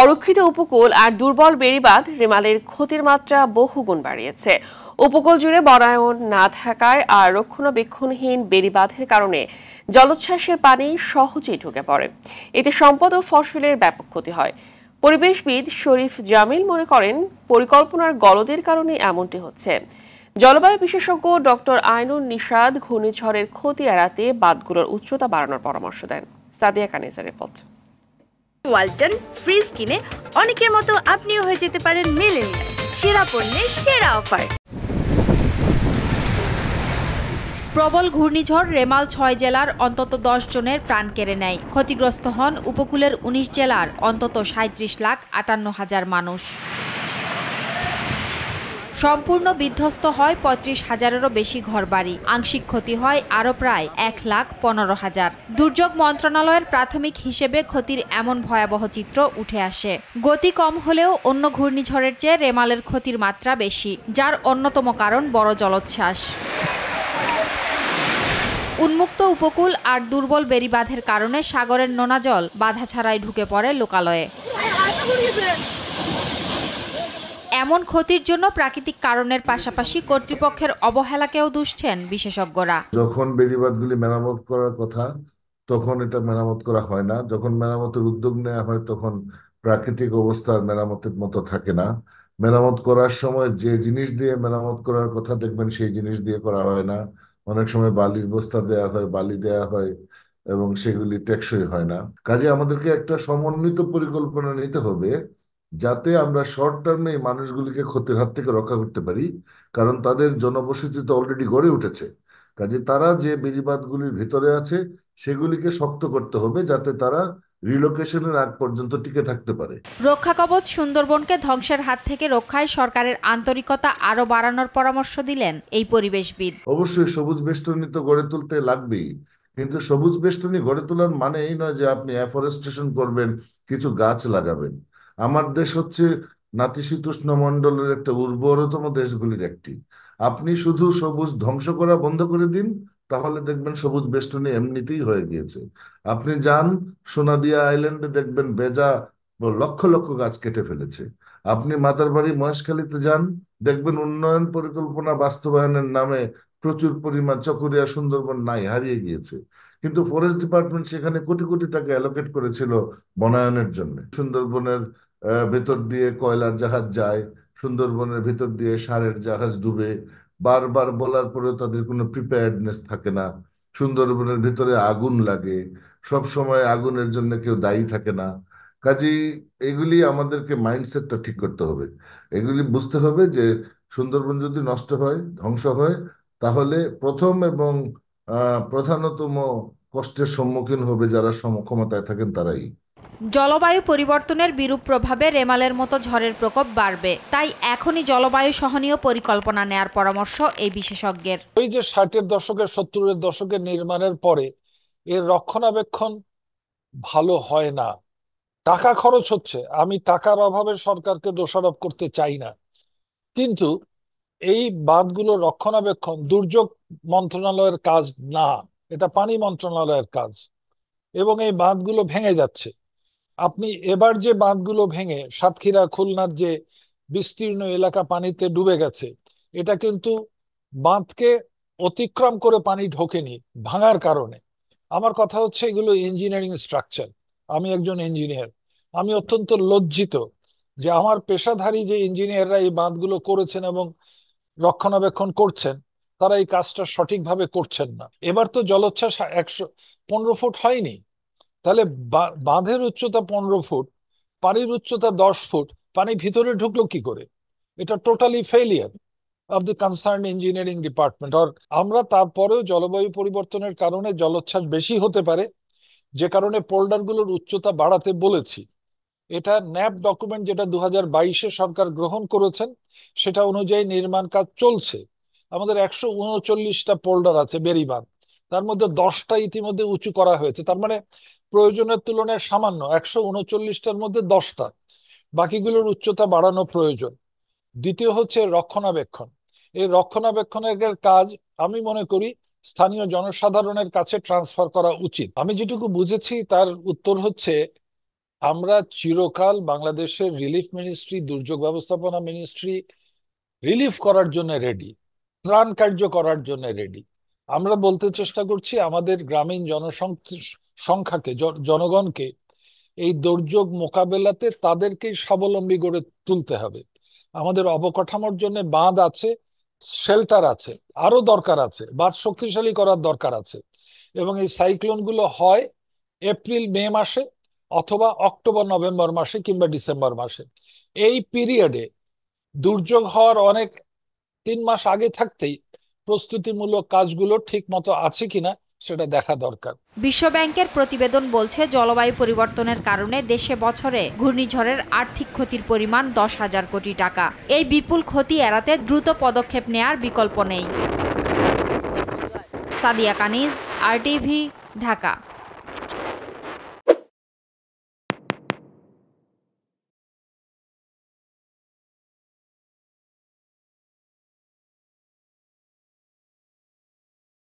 অরক্ষিত উপকূল আর দুর্বল বেড়িবাঁধ রেমালের ক্ষতির মাত্রা বহুগুণ বাড়িয়েছে উপকূল জুড়ে বনায়ন না থাকায় আর রক্ষণাবেক্ষণহীন বেড়িবাঁধের কারণে জলোচ্ছ্বাসের পানি সহজেই ঢুকে পড়ে এতে সম্পদ ও ফসলের ব্যাপক ক্ষতি হয় পরিবেশবিদ শরীফ জামিল মনে করেন পরিকল্পনার গলদের কারণে এমনটি হচ্ছে জলবায়ু বিশেষজ্ঞ ডক্টর আইনুল নিষাদ ঘূর্ণিঝড়ের ক্ষতি এড়াতে বাঁধগুলোর উচ্চতা বাড়ানোর পরামর্শ দেন সাদিয়া কানিসের রিপোর্ট ওয়ালটন ফ্রিজ কিনে অনেকের মতো আপনিও হয়ে যেতে পারেন মিলেনিয়াল সেরা পণ্যের সেরা অফার প্রবল ঘূর্ণিঝড় রেমাল ছয় জেলার অন্তত দশ জনের প্রাণ কেড়ে নেয় ক্ষতিগ্রস্ত হন উপকূলের ১৯ জেলার অন্তত সাঁত্রিশ লাখ আটান্ন হাজার মানুষ সম্পূর্ণ বিধ্বস্ত হয় পঁয়ত্রিশ হাজারেরও বেশি ঘরবাড়ি আংশিক ক্ষতি হয় আরও প্রায় এক লাখ পনেরো হাজার দুর্যোগ মন্ত্রণালয়ের প্রাথমিক হিসেবে ক্ষতির এমন ভয়াবহ চিত্র উঠে আসে গতি কম হলেও অন্য ঘূর্ণিঝড়ের চেয়ে রেমালের ক্ষতির মাত্রা বেশি যার অন্যতম কারণ বড় জলোচ্ছ্বাস উন্মুক্ত উপকূল আর দুর্বল বেরিবাধের কারণে সাগরের নোনা জল বাধা ছাড়াই ঢুকে পড়ে লোকালয়ে এমন ক্ষতির জন্য প্রাকৃতিক কারণের পাশাপাশি কর্তৃপক্ষের অবহেলাকেও দুষছেন বিশেষজ্ঞরা যখন বেড়িবাদগুলি মেরামত করার কথা তখন এটা মেরামত করা হয় না যখন মেরামতের উদ্যোগ নেওয়া হয় তখন প্রাকৃতিক অবস্থার মেরামতের মতো থাকে না মেরামত করার সময় যে জিনিস দিয়ে মেরামত করার কথা দেখবেন সেই জিনিস দিয়ে করা হয় না অনেক সময় বালির বস্তা দেয়া হয় বালি দেয়া হয় এবং সেগুলি টেকসই হয় না কাজে আমাদেরকে একটা সমন্বিত পরিকল্পনা নিতে হবে যাতে আমরা শর্ট টার্মে এই মানুষগুলিকে ক্ষতির হাত থেকে রক্ষা করতে পারি কারণ তাদের জনবসতি তো অলরেডি গড়ে উঠেছে কাজে তারা যে বেড়িবাদগুলির ভেতরে আছে সেগুলিকে শক্ত করতে হবে যাতে তারা রিলোকেশনের আগ পর্যন্ত টিকে থাকতে পারে রক্ষা কবচ সুন্দরবনকে ধ্বংসের হাত থেকে রক্ষায় সরকারের আন্তরিকতা আরো বাড়ানোর পরামর্শ দিলেন এই পরিবেশবিদ অবশ্যই সবুজ বেষ্টনী তো গড়ে তুলতে লাগবেই কিন্তু সবুজ বেষ্টনী গড়ে তোলার মানে এই নয় যে আপনি অ্যাফরেস্টেশন করবেন কিছু গাছ লাগাবেন আমার দেশ হচ্ছে নাতিশীতোষ্ণ মণ্ডলের একটা উর্বরতম দেশগুলির একটি আপনি শুধু সবুজ ধ্বংস করা বন্ধ করে দিন তাহলে দেখবেন সবুজ বেষ্টনী এমনিতেই হয়ে গিয়েছে আপনি যান সোনাদিয়া আইল্যান্ডে দেখবেন বেজা লক্ষ লক্ষ গাছ কেটে ফেলেছে আপনি মাতারবাড়ি মহেশখালীতে যান দেখবেন উন্নয়ন পরিকল্পনা বাস্তবায়নের নামে প্রচুর পরিমাণ চকরিয়া সুন্দরবন নাই হারিয়ে গিয়েছে কিন্তু ফরেস্ট ডিপার্টমেন্ট সেখানে কোটি কোটি টাকা অ্যালোকেট করেছিল বনায়নের জন্য সুন্দরবনের ভেতর দিয়ে কয়লার জাহাজ যায় সুন্দরবনের ভেতর দিয়ে সারের জাহাজ ডুবে বারবার বলার পরেও তাদের কোনো প্রিপেয়ার্ডনেস থাকে না সুন্দরবনের ভিতরে আগুন লাগে সব সময় আগুনের জন্য কেউ দায়ী থাকে না কাজেই এগুলি আমাদেরকে মাইন্ডসেটটা ঠিক করতে হবে এগুলি বুঝতে হবে যে সুন্দরবন যদি নষ্ট হয় ধ্বংস হয় তাহলে প্রথম এবং প্রধানতম কষ্টের সম্মুখীন হবে যারা সমক্ষমতায় থাকেন তারাই জলবায়ু পরিবর্তনের বিরূপ প্রভাবে রেমালের মতো ঝড়ের প্রকোপ বাড়বে তাই এখনই জলবায়ু সহনীয় পরিকল্পনা নেয়ার পরামর্শ এই বিশেষজ্ঞের ওই যে ষাটের দশকের সত্তরের দশকের নির্মাণের পরে এর রক্ষণাবেক্ষণ ভালো হয় না টাকা খরচ হচ্ছে আমি টাকার অভাবে সরকারকে দোষারোপ করতে চাই না কিন্তু এই বাঁধগুলো রক্ষণাবেক্ষণ দুর্যোগ মন্ত্রণালয়ের কাজ না এটা পানি মন্ত্রণালয়ের কাজ এবং এই বাঁধগুলো ভেঙে যাচ্ছে আপনি এবার যে বাঁধগুলো ভেঙে সাতক্ষীরা খুলনার যে বিস্তীর্ণ এলাকা পানিতে ডুবে গেছে এটা কিন্তু বাঁধকে অতিক্রম করে পানি ঢোকেনি ভাঙার কারণে আমার কথা হচ্ছে এগুলো ইঞ্জিনিয়ারিং স্ট্রাকচার আমি একজন ইঞ্জিনিয়ার আমি অত্যন্ত লজ্জিত যে আমার পেশাধারী যে ইঞ্জিনিয়াররা এই বাঁধগুলো করেছেন এবং রক্ষণাবেক্ষণ করছেন তারা এই কাজটা সঠিকভাবে করছেন না এবার তো জলোচ্ছ্বাস একশো পনেরো ফুট হয়নি তাহলে বাঁধের উচ্চতা পনেরো ফুট পানির উচ্চতা দশ ফুট পানি ভিতরে ঢুকলো কি করে এটা totally failure of the concern engineering department আর আমরা তারপরেও জলবায়ু পরিবর্তনের কারণে জলোচ্ছ্বাস বেশি হতে পারে যে কারণে পোল্ডারগুলোর উচ্চতা বাড়াতে বলেছি এটা ন্যাপ ডকুমেন্ট যেটা দু হাজার বাইশে সরকার গ্রহণ করেছেন সেটা অনুযায়ী নির্মাণ কাজ চলছে আমাদের একশো উনচল্লিশটা পোল্ডার আছে বেরিবাঁধ তার মধ্যে দশটা ইতিমধ্যে উঁচু করা হয়েছে তার মানে প্রয়োজনের তুলনায় সামান্য একশো উনচল্লিশটার মধ্যে দশটা বাকিগুলোর উচ্চতা বাড়ানো প্রয়োজন দ্বিতীয় হচ্ছে রক্ষণাবেক্ষণ এই রক্ষণাবেক্ষণের কাজ আমি মনে করি স্থানীয় জনসাধারণের কাছে ট্রান্সফার করা উচিত আমি যেটুকু বুঝেছি তার উত্তর হচ্ছে আমরা চিরকাল বাংলাদেশের রিলিফ মিনিস্ট্রি দুর্যোগ ব্যবস্থাপনা মিনিস্ট্রি রিলিফ করার জন্য রেডি ত্রাণ কার্য করার জন্য রেডি আমরা বলতে চেষ্টা করছি আমাদের গ্রামীণ জনসংখ্যা সংখ্যাকে জনগণকে এই দুর্যোগ মোকাবেলাতে তাদেরকেই স্বাবলম্বী গড়ে তুলতে হবে আমাদের অবকাঠামোর জন্য বাঁধ আছে শেল্টার আছে আরো দরকার আছে বাঁধ শক্তিশালী করার দরকার আছে এবং এই সাইক্লোনগুলো হয় এপ্রিল মে মাসে অথবা অক্টোবর নভেম্বর মাসে কিংবা ডিসেম্বর মাসে এই পিরিয়ডে দুর্যোগ হওয়ার অনেক তিন মাস আগে থাকতেই প্রস্তুতিমূলক কাজগুলো ঠিক মতো আছে কিনা সেটা দেখা দরকার বিশ্বব্যাংকের প্রতিবেদন বলছে জলবায়ু পরিবর্তনের কারণে দেশে বছরে ঘূর্ণিঝড়ের আর্থিক ক্ষতির পরিমাণ দশ হাজার কোটি টাকা এই বিপুল ক্ষতি এড়াতে দ্রুত পদক্ষেপ নেয়ার বিকল্প নেই সাদিয়া কানিজ আরটিভি ঢাকা